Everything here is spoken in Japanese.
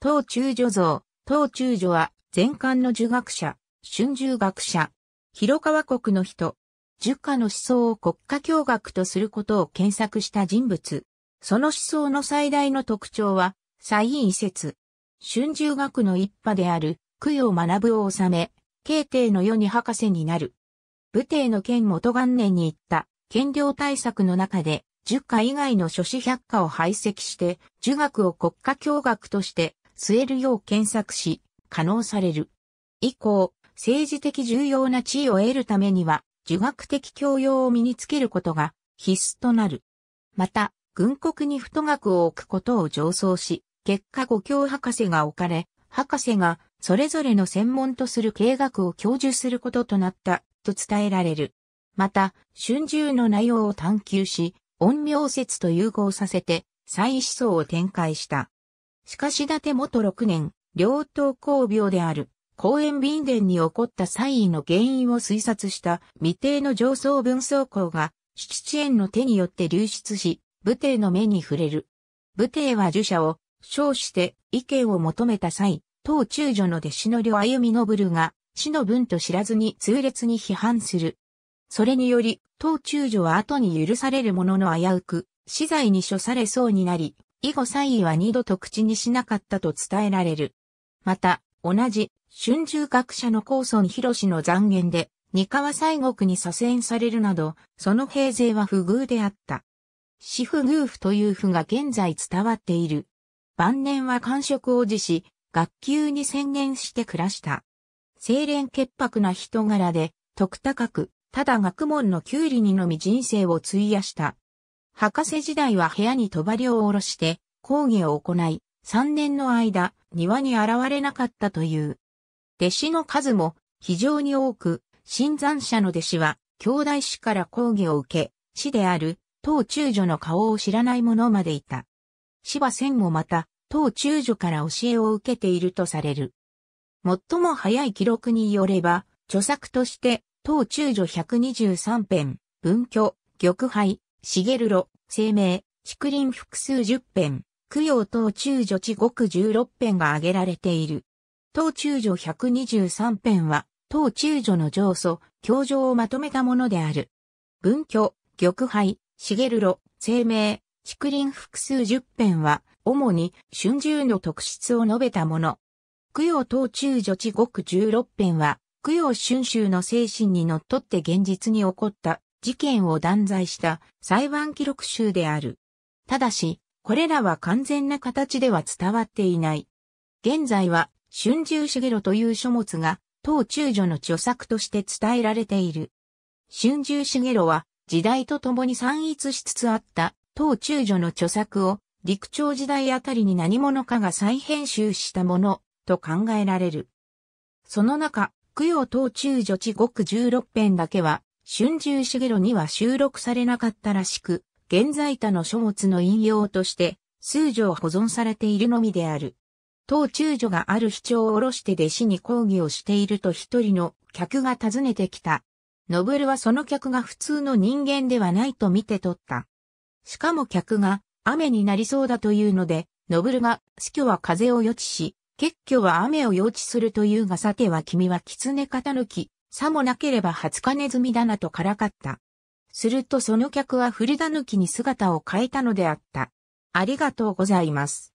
東中女像、東中女は、前漢の儒学者、春秋学者、広川国の人、儒家の思想を国家教学とすることを検索した人物。その思想の最大の特徴は、再院説。春秋学の一派である、供養学ぶを治め、慶帝の世に博士になる。武帝の剣元元年に行った、権領対策の中で、儒家以外の諸子百科を排斥して、儒学を国家教学として、据えるよう検索し、可能される。以降、政治的重要な地位を得るためには、儒学的教養を身につけることが必須となる。また、軍国に太学を置くことを上奏し、結果五教博士が置かれ、博士がそれぞれの専門とする経学を教授することとなったと伝えられる。また、春秋の内容を探求し、陰陽説と融合させて、再思想を展開した。しかし伊達元六年、両党公病である、公園便殿に起こった災異の原因を推察した未定の上層文層校が、七縁の手によって流出し、武帝の目に触れる。武帝は儒者を、称して意見を求めた際、当中女の弟子の両歩みのぶるが、死の文と知らずに痛烈に批判する。それにより、当中女は後に許されるものの危うく、死罪に処されそうになり、以後蔡位は二度と口にしなかったと伝えられる。また、同じ、春秋学者の高広博の残言で、二河西国に左遷されるなど、その平勢は不遇であった。四不遇夫という夫が現在伝わっている。晩年は官職を辞し、学級に専念して暮らした。清廉潔白な人柄で、徳高く、ただ学問のウリにのみ人生を費やした。博士時代は部屋に帳を下ろして、講義を行い、3年の間、庭に現れなかったという。弟子の数も非常に多く、新参者の弟子は、兄弟子から講義を受け、師である、当中女の顔を知らない者までいた。司馬遷もまた、当中女から教えを受けているとされる。最も早い記録によれば、著作として、当中女123編、文居、玉杯、茂呂、声明、竹林複数十編、供養等中女地獄十六編が挙げられている。等中女百二十三編は、等中女の上訴、教状をまとめたものである。文教、玉杯、茂炉、声明、竹林複数十編は、主に春秋の特質を述べたもの。供養等中女地獄十六編は、供養春秋の精神にのっとって現実に起こった事件を断罪した裁判記録集である。ただし、これらは完全な形では伝わっていない。現在は、春秋茂呂という書物が、当中女の著作として伝えられている。春秋茂呂は、時代とともに散逸しつつあった、当中女の著作を、陸朝時代あたりに何者かが再編集したもの、と考えられる。その中、供養当中女地獄16編だけは、春秋四下呂には収録されなかったらしく、現在他の書物の引用として、数条保存されているのみである。当中女がある主張を下ろして弟子に抗議をしていると一人の客が訪ねてきた。ノブルはその客が普通の人間ではないと見て取った。しかも客が雨になりそうだというので、ノブルが死去は風を予知し、結局は雨を予知するというがさては君は狐型抜き、さもなければ二0日ネズミだなとからかった。するとその客は古きに姿を変えたのであった。ありがとうございます。